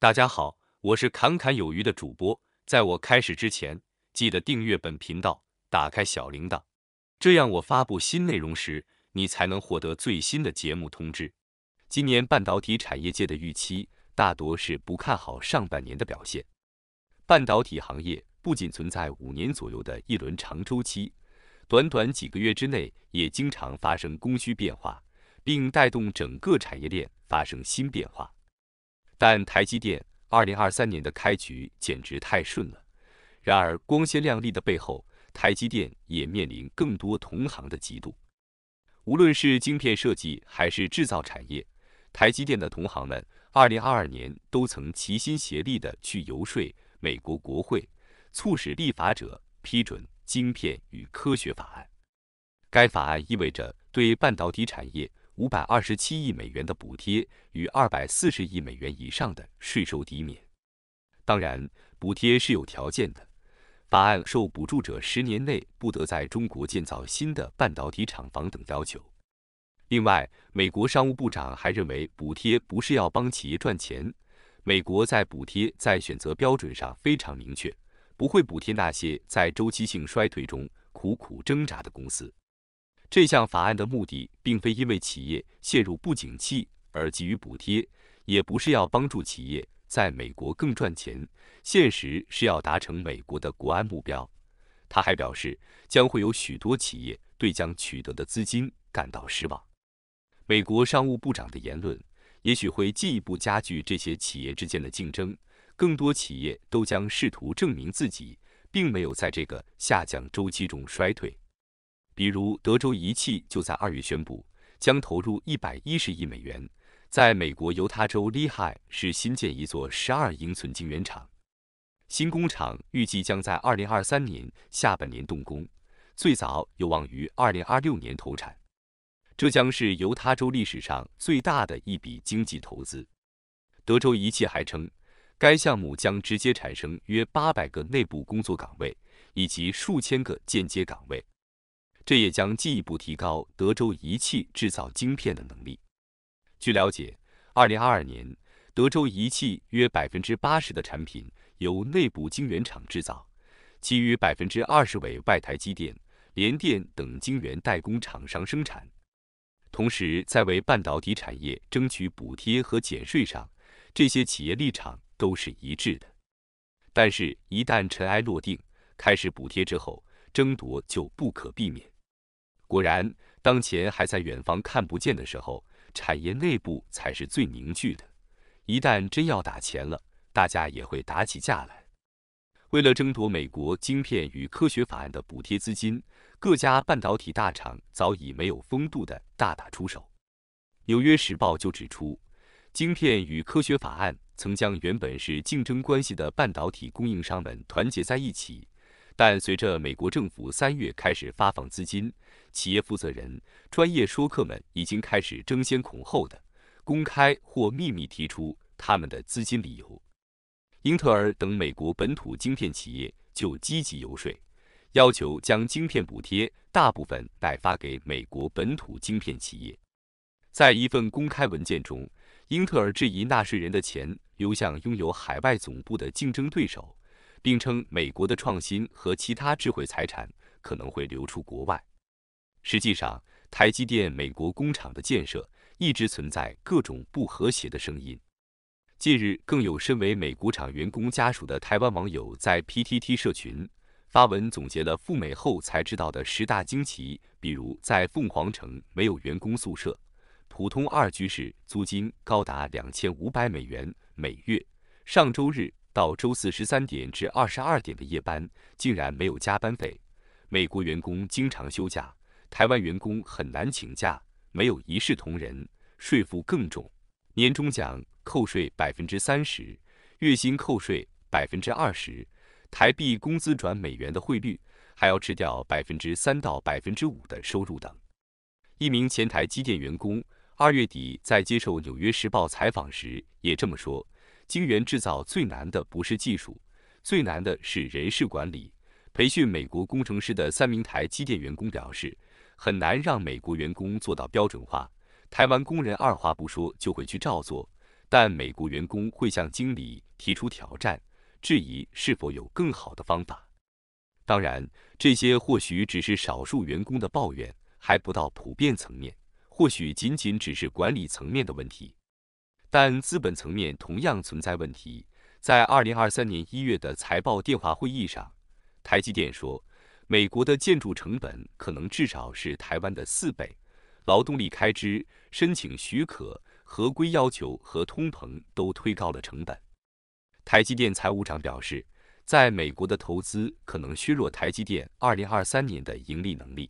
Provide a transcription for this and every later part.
大家好，我是侃侃有余的主播。在我开始之前，记得订阅本频道，打开小铃铛，这样我发布新内容时，你才能获得最新的节目通知。今年半导体产业界的预期大多是不看好上半年的表现。半导体行业不仅存在五年左右的一轮长周期，短短几个月之内也经常发生供需变化，并带动整个产业链发生新变化。但台积电2023年的开局简直太顺了。然而，光鲜亮丽的背后，台积电也面临更多同行的嫉妒。无论是晶片设计还是制造产业，台积电的同行们，2022年都曾齐心协力地去游说美国国会，促使立法者批准《晶片与科学法案》。该法案意味着对半导体产业。五百二十七亿美元的补贴与二百四十亿美元以上的税收抵免，当然，补贴是有条件的。法案受补助者十年内不得在中国建造新的半导体厂房等要求。另外，美国商务部长还认为，补贴不是要帮企业赚钱。美国在补贴在选择标准上非常明确，不会补贴那些在周期性衰退中苦苦挣扎的公司。这项法案的目的并非因为企业陷入不景气而给予补贴，也不是要帮助企业在美国更赚钱。现实是要达成美国的国安目标。他还表示，将会有许多企业对将取得的资金感到失望。美国商务部长的言论也许会进一步加剧这些企业之间的竞争，更多企业都将试图证明自己并没有在这个下降周期中衰退。比如，德州仪器就在二月宣布，将投入一百一十亿美元，在美国犹他州利海市新建一座十二英寸晶圆厂。新工厂预计将在二零二三年下半年动工，最早有望于二零二六年投产。这将是犹他州历史上最大的一笔经济投资。德州仪器还称，该项目将直接产生约八百个内部工作岗位，以及数千个间接岗位。这也将进一步提高德州仪器制造晶片的能力。据了解，2022年德州仪器约80%的产品由内部晶圆厂制造，其余20%为外台机电、联电等晶圆代工厂商生产。同时，在为半导体产业争取补贴和减税上，这些企业立场都是一致的。但是，一旦尘埃落定，开始补贴之后，争夺就不可避免。果然，当钱还在远方看不见的时候，产业内部才是最凝聚的。一旦真要打钱了，大家也会打起架来。为了争夺美国晶片与科学法案的补贴资金，各家半导体大厂早已没有风度的大打出手。《纽约时报》就指出，晶片与科学法案曾将原本是竞争关系的半导体供应商们团结在一起。但随着美国政府三月开始发放资金，企业负责人、专业说客们已经开始争先恐后的公开或秘密提出他们的资金理由。英特尔等美国本土晶片企业就积极游说，要求将晶片补贴大部分代发给美国本土晶片企业。在一份公开文件中，英特尔质疑纳税人的钱流向拥有海外总部的竞争对手。并称美国的创新和其他智慧财产可能会流出国外。实际上，台积电美国工厂的建设一直存在各种不和谐的声音。近日，更有身为美国厂员工家属的台湾网友在 PTT 社群发文，总结了赴美后才知道的十大惊奇，比如在凤凰城没有员工宿舍，普通二居室租金高达两千五百美元每月。上周日。到周四十三点至二十二点的夜班竟然没有加班费，美国员工经常休假，台湾员工很难请假，没有一视同仁，税负更重。年终奖扣税百分之三十，月薪扣税百分之二十，台币工资转美元的汇率还要吃掉百分之三到百分之五的收入等。一名前台机电员工二月底在接受《纽约时报》采访时也这么说。晶圆制造最难的不是技术，最难的是人事管理。培训美国工程师的三明台机电员工表示，很难让美国员工做到标准化。台湾工人二话不说就会去照做，但美国员工会向经理提出挑战，质疑是否有更好的方法。当然，这些或许只是少数员工的抱怨，还不到普遍层面，或许仅仅只是管理层面的问题。但资本层面同样存在问题。在二零二三年一月的财报电话会议上，台积电说，美国的建筑成本可能至少是台湾的四倍，劳动力开支、申请许可、合规要求和通膨都推高了成本。台积电财务长表示，在美国的投资可能削弱台积电二零二三年的盈利能力。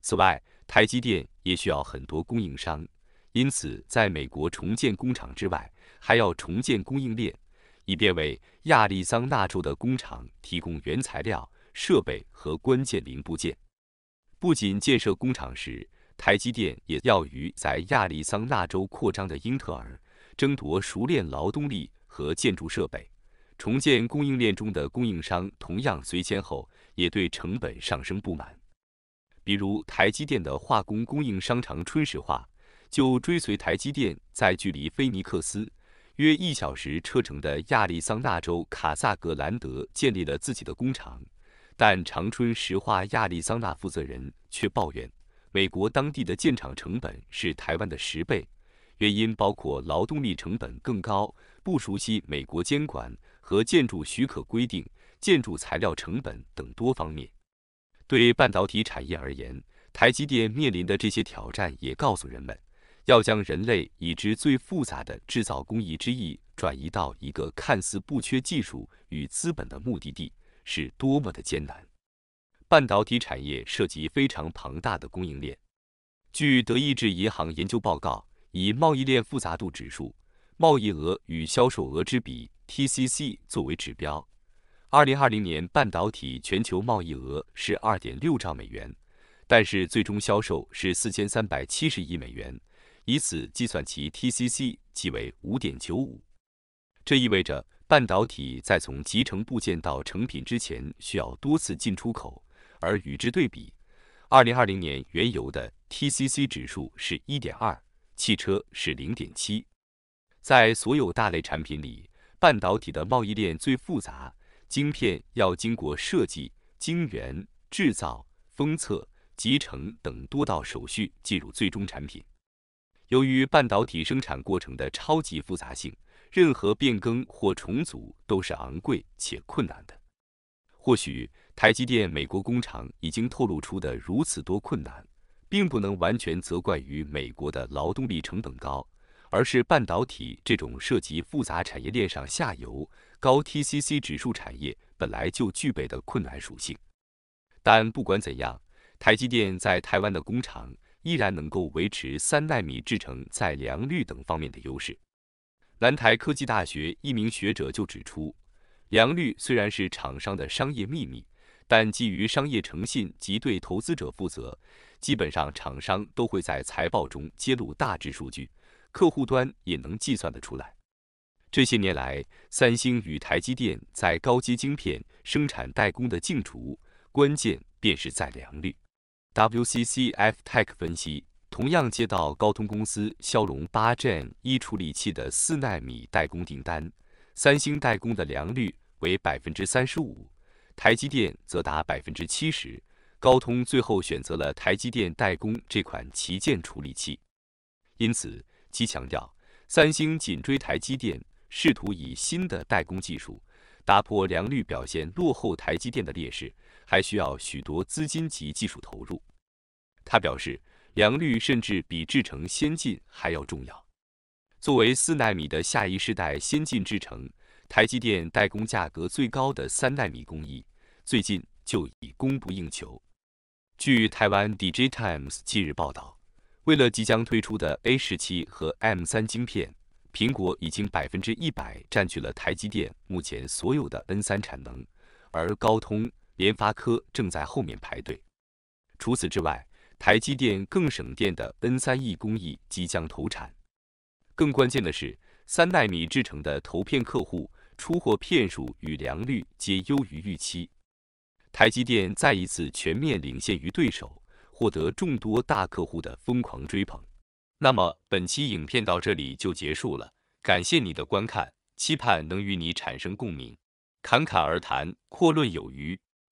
此外，台积电也需要很多供应商。因此，在美国重建工厂之外，还要重建供应链，以便为亚利桑那州的工厂提供原材料、设备和关键零部件。不仅建设工厂时，台积电也要与在亚利桑那州扩张的英特尔争夺熟练劳动力和建筑设备。重建供应链中的供应商同样随先后，也对成本上升不满。比如，台积电的化工供应商长春石化。就追随台积电，在距离菲尼克斯约一小时车程的亚利桑那州卡萨格兰德建立了自己的工厂，但长春石化亚利桑那负责人却抱怨，美国当地的建厂成本是台湾的十倍，原因包括劳动力成本更高、不熟悉美国监管和建筑许可规定、建筑材料成本等多方面。对半导体产业而言，台积电面临的这些挑战也告诉人们。要将人类已知最复杂的制造工艺之一转移到一个看似不缺技术与资本的目的地，是多么的艰难！半导体产业涉及非常庞大的供应链。据德意志银行研究报告，以贸易链复杂度指数、贸易额与销售额之比 （TCC） 作为指标，二零二零年半导体全球贸易额是二点六兆美元，但是最终销售是四千三百七十亿美元。以此计算其 TCC 即为五点九五，这意味着半导体在从集成部件到成品之前需要多次进出口。而与之对比，二零二零年原油的 TCC 指数是一点二，汽车是零点七。在所有大类产品里，半导体的贸易链最复杂，晶片要经过设计、晶圆制造、封测、集成等多道手续进入最终产品。由于半导体生产过程的超级复杂性，任何变更或重组都是昂贵且困难的。或许台积电美国工厂已经透露出的如此多困难，并不能完全责怪于美国的劳动力成本高，而是半导体这种涉及复杂产业链上下游、高 TCC 指数产业本来就具备的困难属性。但不管怎样，台积电在台湾的工厂。依然能够维持三纳米制程在良率等方面的优势。南台科技大学一名学者就指出，良率虽然是厂商的商业秘密，但基于商业诚信及对投资者负责，基本上厂商都会在财报中揭露大致数据，客户端也能计算得出来。这些年来，三星与台积电在高阶晶片生产代工的竞逐，关键便是在良率。WCCF Tech 分析，同样接到高通公司骁龙八 Gen 一处理器的四纳米代工订单，三星代工的良率为百分之三十五，台积电则达百分之七十。高通最后选择了台积电代工这款旗舰处理器，因此其强调，三星紧追台积电，试图以新的代工技术打破良率表现落后台积电的劣势。还需要许多资金及技术投入，他表示，良率甚至比制程先进还要重要。作为四纳米的下一世代先进制程，台积电代工价格最高的三纳米工艺，最近就已供不应求。据台湾《D J Times》近日报道，为了即将推出的 A 十七和 M 三晶片，苹果已经百分之一百占据了台积电目前所有的 N 三产能，而高通。联发科正在后面排队。除此之外，台积电更省电的 N 三 E 工艺即将投产。更关键的是，三纳米制成的投片客户出货片数与良率皆优于预期。台积电再一次全面领先于对手，获得众多大客户的疯狂追捧。那么本期影片到这里就结束了，感谢你的观看，期盼能与你产生共鸣，侃侃而谈，阔论有余。